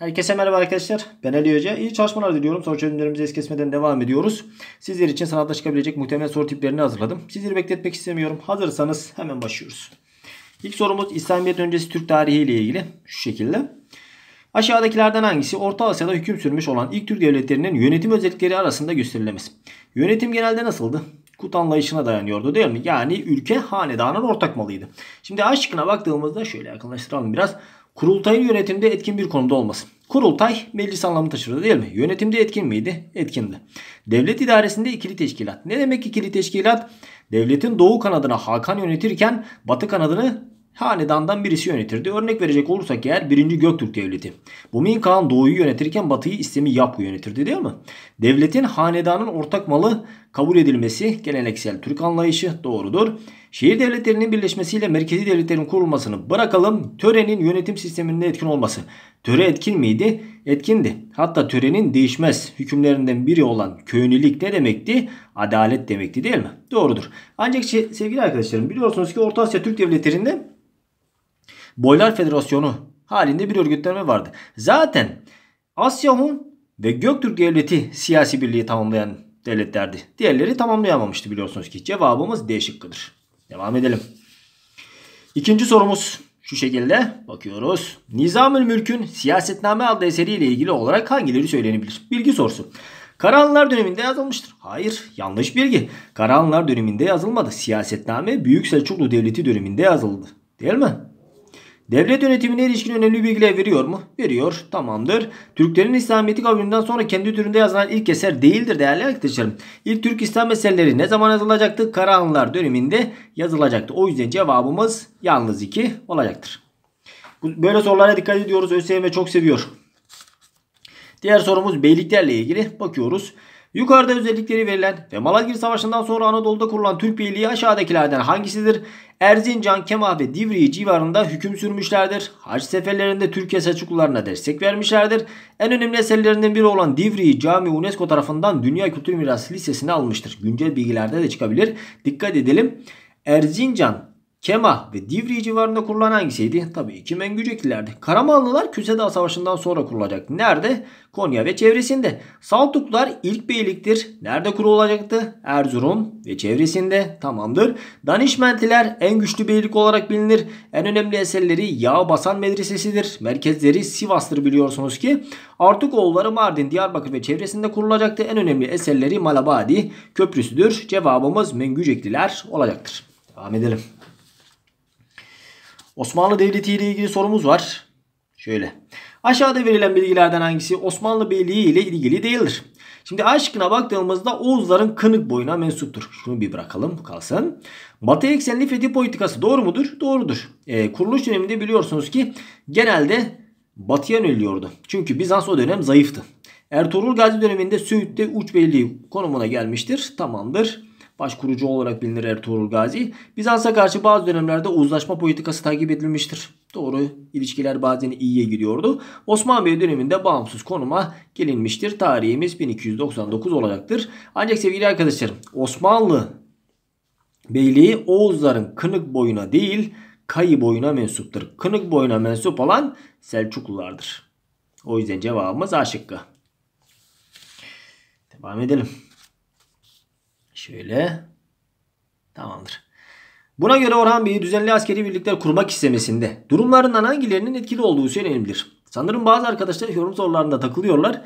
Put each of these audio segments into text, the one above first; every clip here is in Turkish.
Herkese merhaba arkadaşlar. Ben Ali Hoca. İyi çalışmalar diliyorum. Soru çözümlerimize es kesmeden devam ediyoruz. Sizler için sanatta çıkabilecek muhtemel soru tiplerini hazırladım. Sizleri bekletmek istemiyorum. Hazırsanız hemen başlıyoruz. İlk sorumuz İslamiyet öncesi Türk tarihi ile ilgili. Şu şekilde. Aşağıdakilerden hangisi Orta Asya'da hüküm sürmüş olan ilk Türk devletlerinin yönetim özellikleri arasında gösterilemez? Yönetim genelde nasıldı? hukuk anlayışına dayanıyordu değil mi? Yani ülke hanedanın ortak malıydı. Şimdi A şıkkına baktığımızda şöyle yakınlaştıralım biraz. Kurultayın yönetimde etkin bir konumda olması. Kurultay meclis anlamı taşırdı değil mi? Yönetimde etkin miydi? Etkindi. Devlet idaresinde ikili teşkilat. Ne demek ikili teşkilat? Devletin doğu kanadına Hakan yönetirken batı kanadını hanedandan birisi yönetirdi. Örnek verecek olursak eğer 1. Göktürk Devleti. Bu Kağan doğuyu yönetirken batıyı istemi Yapgu yönetirdi değil mi? Devletin hanedanın ortak malı kabul edilmesi geleneksel Türk anlayışı doğrudur. Şehir devletlerinin birleşmesiyle merkezi devletlerin kurulmasını bırakalım. Törenin yönetim sisteminde etkin olması. Töre etkin miydi? Etkindi. Hatta törenin değişmez hükümlerinden biri olan köylülük ne demekti? Adalet demekti değil mi? Doğrudur. Ancak sevgili arkadaşlarım biliyorsunuz ki Orta Asya Türk devletlerinde Boylar Federasyonu halinde bir örgütlenme vardı. Zaten Asya Hun ve Göktürk Devleti siyasi birliği tamamlayan devletlerdi. Diğerleri tamamlayamamıştı biliyorsunuz ki. Cevabımız D şıkkıdır. Devam edelim. İkinci sorumuz şu şekilde bakıyoruz. Nizamül Mülk'ün siyasetname adlı eseriyle ilgili olarak hangileri söylenebilir? Bilgi sorusu. Karahanlılar döneminde yazılmıştır. Hayır yanlış bilgi. Karahanlılar döneminde yazılmadı. Siyasetname Büyük Selçuklu Devleti döneminde yazıldı. Değil mi? Devlet yönetimine ilişkin önemli bilgiler veriyor mu? Veriyor. Tamamdır. Türklerin İslamiyet'i kabulünden sonra kendi türünde yazılan ilk eser değildir değerli arkadaşlarım. İlk Türk İslam eserleri ne zaman yazılacaktı? Karahanlılar döneminde yazılacaktı. O yüzden cevabımız yalnız 2 olacaktır. Böyle sorulara dikkat ediyoruz. ÖSYM çok seviyor. Diğer sorumuz beyliklerle ilgili. Bakıyoruz. Yukarıda özellikleri verilen ve Malazgirt Savaşı'ndan sonra Anadolu'da kurulan Türk Beyliği aşağıdakilerden hangisidir? Erzincan, Kemal ve Divriği civarında hüküm sürmüşlerdir. Haç seferlerinde Türkiye Selçuklularına destek vermişlerdir. En önemli eserlerinden biri olan Divriği Cami UNESCO tarafından Dünya Kültür Mirası listesine almıştır. Güncel bilgilerde de çıkabilir. Dikkat edelim. Erzincan Kemah ve Divri civarında kurulan hangisiydi? Tabii ki Mengüceklilerdi. Karamanlılar Küsedağ Savaşı'ndan sonra kurulacak. Nerede? Konya ve çevresinde. Saltuklar ilk beyliktir. Nerede kurulacaktı? Erzurum ve çevresinde. Tamamdır. Danişmentiler en güçlü beylik olarak bilinir. En önemli eserleri Yağ Basan Medresesi'dir. Merkezleri Sivas'tır biliyorsunuz ki. Artuk oğulları Mardin, Diyarbakır ve çevresinde kurulacaktı. En önemli eserleri Malabadi Köprüsü'dür. Cevabımız Mengücekliler olacaktır. Devam edelim. Osmanlı Devleti ile ilgili sorumuz var. Şöyle. Aşağıda verilen bilgilerden hangisi Osmanlı Beyliği ile ilgili değildir? Şimdi aşkına baktığımızda Oğuzların kınık boyuna mensuptur. Şunu bir bırakalım kalsın. Batı eksenli fetih politikası doğru mudur? Doğrudur. E, kuruluş döneminde biliyorsunuz ki genelde batıya yöneliyordu. Çünkü Bizans o dönem zayıftı. Ertuğrul Gazi döneminde Söğüt'te uç belliği konumuna gelmiştir. Tamamdır. Başkurucu olarak bilinir Ertuğrul Gazi. Bizans'a karşı bazı dönemlerde uzlaşma politikası takip edilmiştir. Doğru ilişkiler bazen iyiye gidiyordu. Osman Bey döneminde bağımsız konuma gelinmiştir. Tarihimiz 1299 olacaktır. Ancak sevgili arkadaşlarım Osmanlı Beyliği Oğuzların kınık boyuna değil kayı boyuna mensuptur. Kınık boyuna mensup olan Selçuklulardır. O yüzden cevabımız A şıkkı. Devam edelim. Şöyle. Tamamdır. Buna göre Orhan Bey düzenli askeri birlikler kurmak istemesinde durumlarından hangilerinin etkili olduğu söylenebilir. Sanırım bazı arkadaşlar yorum sorularında takılıyorlar.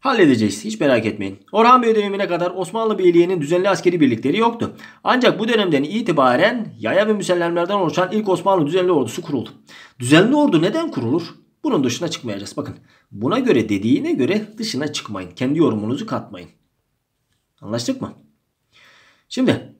Halledeceğiz hiç merak etmeyin. Orhan Bey dönemine kadar Osmanlı Beyliği'nin düzenli askeri birlikleri yoktu. Ancak bu dönemden itibaren yaya ve müsellemlerden oluşan ilk Osmanlı düzenli ordusu kuruldu. Düzenli ordu neden kurulur? Bunun dışına çıkmayacağız. Bakın buna göre dediğine göre dışına çıkmayın. Kendi yorumunuzu katmayın. Anlaştık mı? Şimdi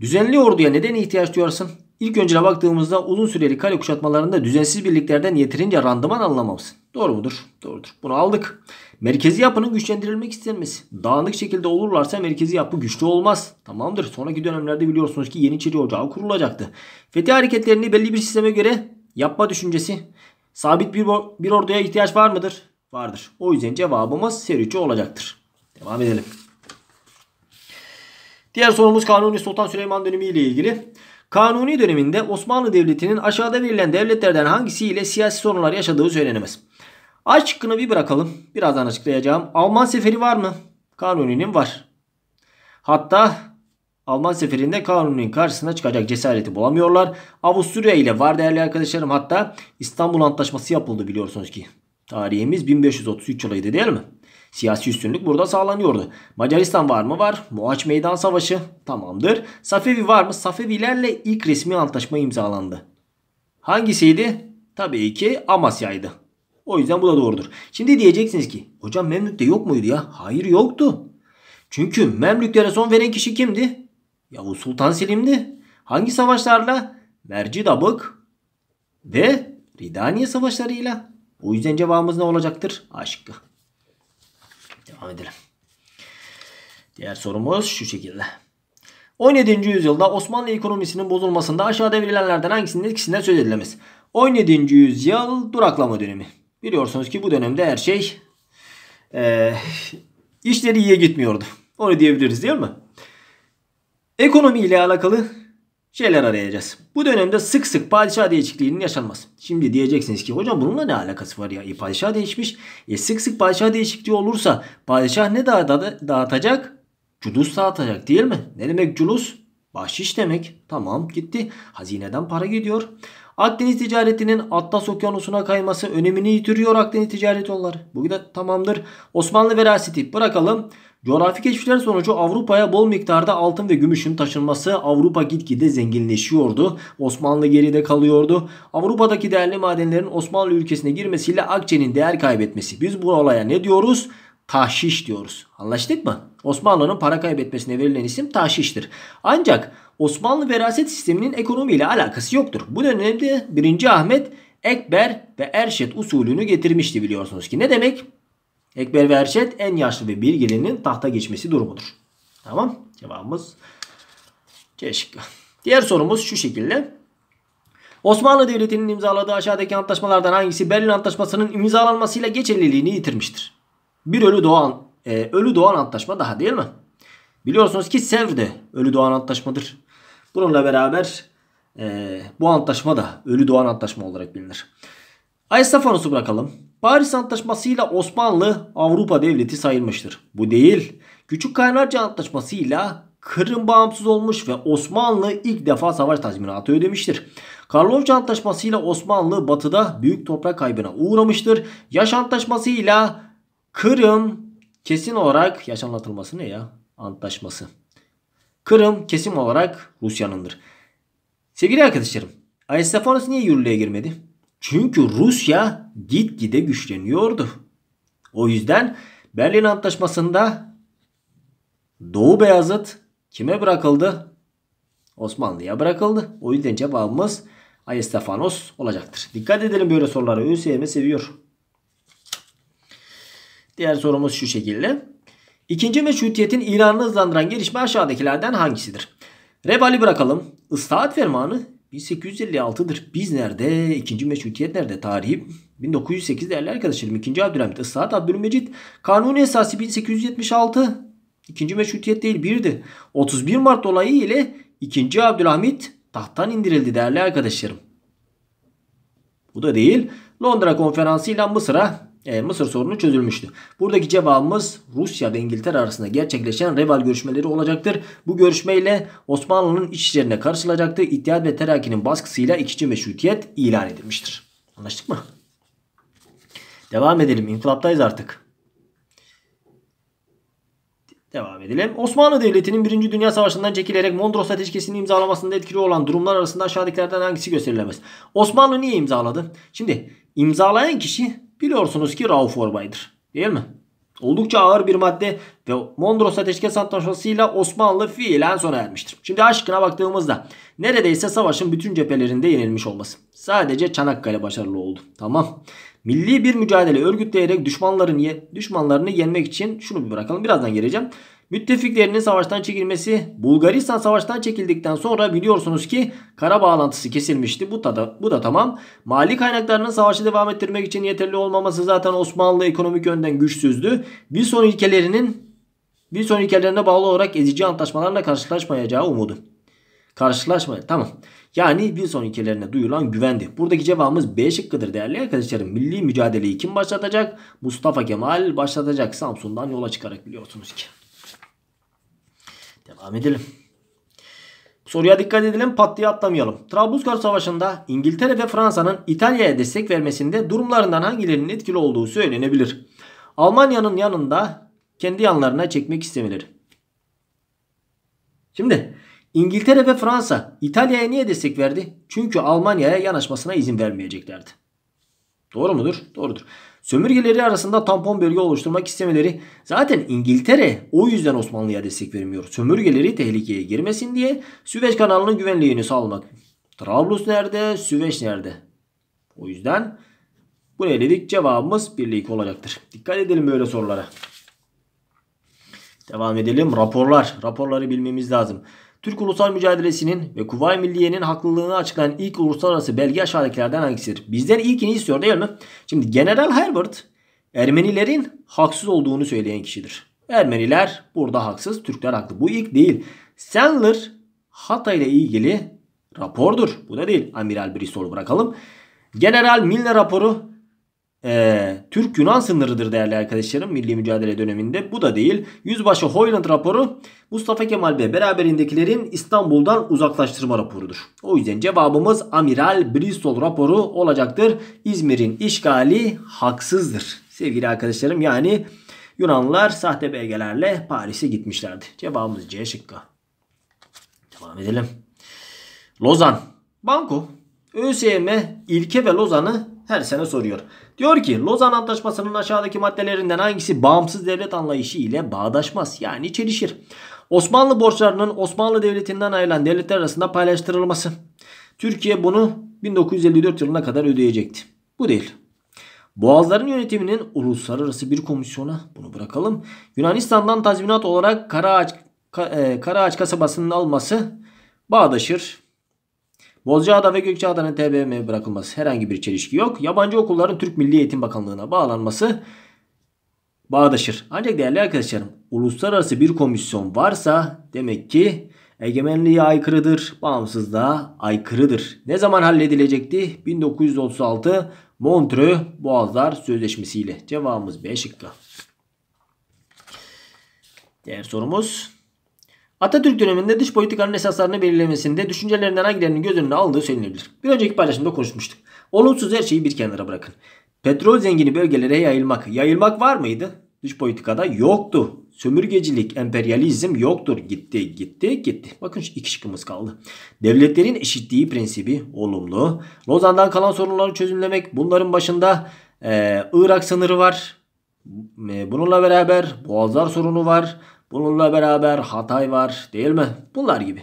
düzenli orduya neden ihtiyaç duyarsın? İlk önce baktığımızda uzun süreli kale kuşatmalarında düzensiz birliklerden yeterince randıman alınamasın. Doğru mudur? Doğrudur. Bunu aldık. Merkezi yapının güçlendirilmek istenmesi. Dağınık şekilde olurlarsa merkezi yapı güçlü olmaz. Tamamdır. Sonraki dönemlerde biliyorsunuz ki Yeniçeri Ocağı kurulacaktı. Fethi hareketlerini belli bir sisteme göre yapma düşüncesi. Sabit bir, bir orduya ihtiyaç var mıdır? Vardır. O yüzden cevabımız Seriçi olacaktır. Devam edelim. Diğer sorumuz Kanuni Sultan Süleyman dönemi ile ilgili. Kanuni döneminde Osmanlı Devleti'nin aşağıda verilen devletlerden hangisi ile siyasi sorunlar yaşadığı söylenemez. A şıkkını bir bırakalım. Birazdan açıklayacağım. Alman seferi var mı? Kanuni'nin var. Hatta Alman seferinde Kanuni'nin karşısına çıkacak cesareti bulamıyorlar. Avusturya ile var değerli arkadaşlarım. Hatta İstanbul Antlaşması yapıldı biliyorsunuz ki. Tarihimiz 1533 yılıydı. değil mi? Siyasi üstünlük burada sağlanıyordu. Macaristan var mı? Var. Moaç Meydan Savaşı tamamdır. Safevi var mı? Safevilerle ilk resmi antlaşma imzalandı. Hangisiydi? Tabii ki Amasya'ydı. O yüzden bu da doğrudur. Şimdi diyeceksiniz ki hocam Memlük'te yok muydu ya? Hayır yoktu. Çünkü Memlüklere son veren kişi kimdi? Yavuz Sultan Selim'di. Hangi savaşlarla? Mercidabık ve Ridaniye savaşlarıyla. O yüzden cevabımız ne olacaktır? A Devam edelim. Diğer sorumuz şu şekilde. 17. yüzyılda Osmanlı ekonomisinin bozulmasında aşağıda verilenlerden hangisinin etkisinden söz edilemez? 17. yüzyıl duraklama dönemi. Biliyorsunuz ki bu dönemde her şey e, işleri iyiye gitmiyordu. Onu diyebiliriz değil mi? Ekonomi ile alakalı şeyler arayacağız. Bu dönemde sık sık padişah değişikliğinin yaşanmaz. Şimdi diyeceksiniz ki hocam bununla ne alakası var ya? E, padişah değişmiş. E, sık sık padişah değişikliği olursa padişah ne da dağıtacak? Cudus dağıtacak değil mi? Ne demek culus? Bahşiş demek. Tamam gitti. Hazineden para gidiyor. Akdeniz ticaretinin Atlas Okyanusu'na kayması önemini yitiriyor Akdeniz ticaret yolları. Bu da tamamdır. Osmanlı veraseti bırakalım. Coğrafi keşifler sonucu Avrupa'ya bol miktarda altın ve gümüşün taşınması Avrupa gitgide zenginleşiyordu. Osmanlı geride kalıyordu. Avrupa'daki değerli madenlerin Osmanlı ülkesine girmesiyle akçenin değer kaybetmesi. Biz bu olaya ne diyoruz? Tahşiş diyoruz. Anlaştık mı? Osmanlı'nın para kaybetmesine verilen isim tahşiştir. Ancak Osmanlı veraset sisteminin ekonomiyle alakası yoktur. Bu dönemde 1. Ahmet Ekber ve Erşet usulünü getirmişti biliyorsunuz ki. Ne demek? Ekber ve Erşet en yaşlı ve bilgilinin tahta geçmesi durumudur. Tamam. Cevabımız C şıkkı. Diğer sorumuz şu şekilde. Osmanlı Devleti'nin imzaladığı aşağıdaki antlaşmalardan hangisi Berlin Antlaşması'nın imzalanmasıyla geçerliliğini yitirmiştir? Bir Ölü Doğan, e, Ölü Doğan Antlaşma daha değil mi? Biliyorsunuz ki Sevr'de Ölü Doğan Antlaşmadır. Bununla beraber e, bu antlaşma da Ölü Doğan Antlaşma olarak bilinir. Aristofanos'u bırakalım. Paris Antlaşması ile Osmanlı Avrupa devleti sayılmıştır. Bu değil. Küçük Kaynarca Antlaşması ile Kırım bağımsız olmuş ve Osmanlı ilk defa savaş tazminatı ödemiştir. Karlovça Antlaşması ile Osmanlı batıda büyük toprak kaybına uğramıştır. Yaş Antlaşması ile Kırım kesin olarak yaş anlatılması ne ya? Antlaşması. Kırım kesim olarak Rusya'nındır. Sevgili arkadaşlarım Aristofanos niye yürürlüğe girmedi? Çünkü Rusya gitgide güçleniyordu. O yüzden Berlin Antlaşması'nda Doğu Beyazıt kime bırakıldı? Osmanlı'ya bırakıldı. O yüzden cevabımız Aristofanos olacaktır. Dikkat edelim böyle sorulara. ÖSYM seviyor. Diğer sorumuz şu şekilde. İkinci meşrutiyetin ilanını hızlandıran gelişme aşağıdakilerden hangisidir? Rebali bırakalım. Islahat fermanı 1856'dır. Biz nerede? İkinci meşrutiyet nerede? Tarihi 1908 değerli arkadaşlarım. İkinci Abdülhamit, Islahat Abdülmecit. Kanuni esası 1876. İkinci meşrutiyet değil birdi. 31 Mart olayı ile ikinci Abdülhamit tahttan indirildi değerli arkadaşlarım. Bu da değil. Londra konferansı ile Mısır'a e, Mısır sorunu çözülmüştü. Buradaki cevabımız Rusya ve İngiltere arasında gerçekleşen Reval görüşmeleri olacaktır. Bu görüşmeyle Osmanlı'nın iç işlerine karışılacaktır. İttihat ve Terakki'nin baskısıyla ikinci meşrutiyet ilan edilmiştir. Anlaştık mı? Devam edelim. İnkılaptayız artık. Devam edelim. Osmanlı Devleti'nin 1. Dünya Savaşı'ndan çekilerek Mondros Ateşkesi'ni imzalamasında etkili olan durumlar arasında aşağıdakilerden hangisi gösterilemez? Osmanlı niye imzaladı? Şimdi imzalayan kişi Biliyorsunuz ki raw Orbay'dır. Değil mi? Oldukça ağır bir madde ve Mondros Ateşkes Antlaşması'yla Osmanlı fiilen sona ermiştir. Şimdi aşkına baktığımızda neredeyse savaşın bütün cephelerinde yenilmiş olması. Sadece Çanakkale başarılı oldu. Tamam. Milli bir mücadele örgütleyerek düşmanların düşmanlarını yenmek için şunu bir bırakalım. Birazdan geleceğim. Müttefiklerinin savaştan çekilmesi Bulgaristan savaştan çekildikten sonra biliyorsunuz ki kara bağlantısı kesilmişti. Bu da, bu da tamam. Mali kaynaklarının savaşı devam ettirmek için yeterli olmaması zaten Osmanlı ekonomik yönden güçsüzdü. Bir son ülkelerinin bir son ülkelerine bağlı olarak ezici antlaşmalarla karşılaşmayacağı umudu. Karşılaşma tamam. Yani bir son ülkelerine duyulan güvendi. Buradaki cevabımız B şıkkıdır değerli arkadaşlarım. Milli mücadeleyi kim başlatacak? Mustafa Kemal başlatacak. Samsun'dan yola çıkarak biliyorsunuz ki. Devam edelim. Soruya dikkat edelim pat diye atlamayalım. Trablusgar Savaşı'nda İngiltere ve Fransa'nın İtalya'ya destek vermesinde durumlarından hangilerinin etkili olduğu söylenebilir. Almanya'nın yanında kendi yanlarına çekmek istemeleri. Şimdi İngiltere ve Fransa İtalya'ya niye destek verdi? Çünkü Almanya'ya yanaşmasına izin vermeyeceklerdi. Doğru mudur? Doğrudur. Sömürgeleri arasında tampon bölge oluşturmak istemeleri zaten İngiltere o yüzden Osmanlı'ya destek vermiyor. Sömürgeleri tehlikeye girmesin diye Süveyş kanalının güvenliğini sağlamak. Trablus nerede? Süveyş nerede? O yüzden bunu eledik. Cevabımız birlik olacaktır. Dikkat edelim böyle sorulara. Devam edelim. Raporlar. Raporları bilmemiz lazım. Türk ulusal mücadelesinin ve Kuvay Milliye'nin haklılığını açıklayan ilk uluslararası belge aşağıdakilerden hangisidir? Bizden ilkini istiyor değil mi? Şimdi General Herbert Ermenilerin haksız olduğunu söyleyen kişidir. Ermeniler burada haksız, Türkler haklı. Bu ilk değil. Sandler Hatay ile ilgili rapordur. Bu da değil. Amiral Bristol bırakalım. General Milne raporu e, ee, Türk-Yunan sınırıdır değerli arkadaşlarım milli mücadele döneminde. Bu da değil. Yüzbaşı Hoyland raporu Mustafa Kemal ve beraberindekilerin İstanbul'dan uzaklaştırma raporudur. O yüzden cevabımız Amiral Bristol raporu olacaktır. İzmir'in işgali haksızdır. Sevgili arkadaşlarım yani Yunanlılar sahte belgelerle Paris'e gitmişlerdi. Cevabımız C şıkkı. Devam edelim. Lozan. Banko, ÖSYM ilke ve Lozan'ı her sene soruyor. Diyor ki Lozan Antlaşması'nın aşağıdaki maddelerinden hangisi bağımsız devlet anlayışı ile bağdaşmaz yani çelişir. Osmanlı borçlarının Osmanlı Devleti'nden ayrılan devletler arasında paylaştırılması. Türkiye bunu 1954 yılına kadar ödeyecekti. Bu değil. Boğazların yönetiminin uluslararası bir komisyona bunu bırakalım. Yunanistan'dan tazminat olarak Karaağaç, e, Karaağaç kasabasının alması bağdaşır Bozcaada ve Gökçeada'nın TBMM'ye bırakılması herhangi bir çelişki yok. Yabancı okulların Türk Milli Eğitim Bakanlığı'na bağlanması bağdaşır. Ancak değerli arkadaşlarım uluslararası bir komisyon varsa demek ki egemenliğe aykırıdır, bağımsızlığa aykırıdır. Ne zaman halledilecekti? 1936 Montreux Boğazlar Sözleşmesi ile. Cevabımız B şıkkı. Diğer sorumuz Atatürk döneminde dış politikanın esaslarını belirlemesinde düşüncelerinden hangilerinin göz önüne alındığı söylenebilir. Bir önceki paylaşımda konuşmuştuk. Olumsuz her şeyi bir kenara bırakın. Petrol zengini bölgelere yayılmak. Yayılmak var mıydı? Dış politikada yoktu. Sömürgecilik, emperyalizm yoktur. Gitti, gitti, gitti. Bakın iki şıkkımız kaldı. Devletlerin eşitliği prensibi olumlu. Lozan'dan kalan sorunları çözümlemek. Bunların başında e, Irak sınırı var. Bununla beraber Boğazlar sorunu var. Bununla beraber Hatay var değil mi? Bunlar gibi.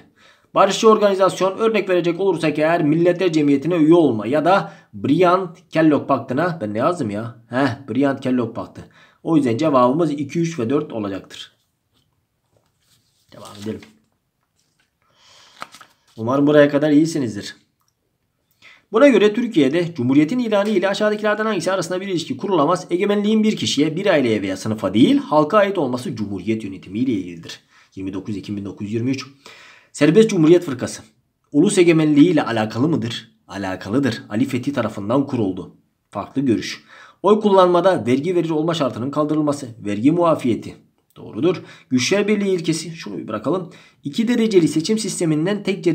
Barışçı organizasyon örnek verecek olursak eğer Milletler Cemiyeti'ne üye olma ya da Briand-Kellogg Paktı'na ben ne yazdım ya? Heh Briand-Kellogg Paktı. O yüzden cevabımız 2, 3 ve 4 olacaktır. Devam edelim. Umarım buraya kadar iyisinizdir. Buna göre Türkiye'de Cumhuriyet'in ilanı ile aşağıdakilerden hangisi arasında bir ilişki kurulamaz? Egemenliğin bir kişiye, bir aileye veya sınıfa değil, halka ait olması Cumhuriyet yönetimi ile ilgilidir. 29 Ekim 1923 Serbest Cumhuriyet Fırkası Ulus egemenliği ile alakalı mıdır? Alakalıdır. Ali Fethi tarafından kuruldu. Farklı görüş. Oy kullanmada vergi verici olma şartının kaldırılması, vergi muafiyeti, Doğrudur. Güçler birliği ilkesi şunu bir bırakalım. 2 dereceli seçim sisteminden tek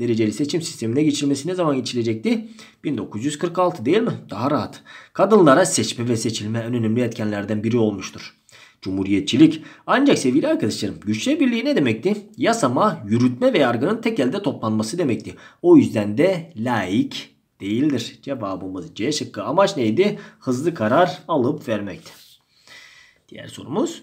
dereceli seçim sistemine geçilmesi ne zaman geçilecekti? 1946 değil mi? Daha rahat. Kadınlara seçme ve seçilme en önemli etkenlerden biri olmuştur. Cumhuriyetçilik. Ancak sevgili arkadaşlarım güçler birliği ne demekti? Yasama, yürütme ve yargının tek elde toplanması demekti. O yüzden de laik değildir. Cevabımız C şıkkı. Amaç neydi? Hızlı karar alıp vermekti. Diğer sorumuz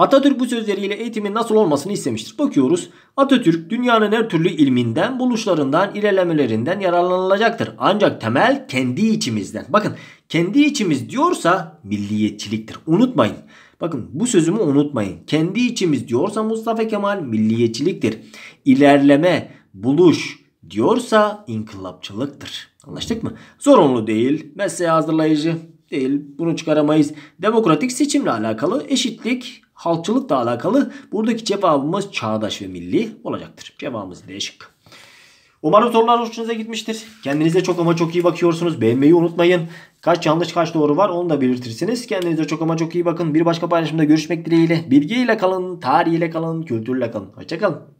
Atatürk bu sözleriyle eğitimin nasıl olmasını istemiştir. Bakıyoruz. Atatürk dünyanın her türlü ilminden, buluşlarından, ilerlemelerinden yararlanılacaktır. Ancak temel kendi içimizden. Bakın kendi içimiz diyorsa milliyetçiliktir. Unutmayın. Bakın bu sözümü unutmayın. Kendi içimiz diyorsa Mustafa Kemal milliyetçiliktir. İlerleme, buluş diyorsa inkılapçılıktır. Anlaştık mı? Zorunlu değil. Mesleğe hazırlayıcı değil. Bunu çıkaramayız. Demokratik seçimle alakalı eşitlik, halkçılıkla alakalı. Buradaki cevabımız çağdaş ve milli olacaktır. Cevabımız değişik. Umarım sorular hoşunuza gitmiştir. Kendinize çok ama çok iyi bakıyorsunuz. Beğenmeyi unutmayın. Kaç yanlış kaç doğru var onu da belirtirsiniz. Kendinize çok ama çok iyi bakın. Bir başka paylaşımda görüşmek dileğiyle. Bilgiyle kalın, tarihiyle kalın, kültürle kalın. Hoşçakalın.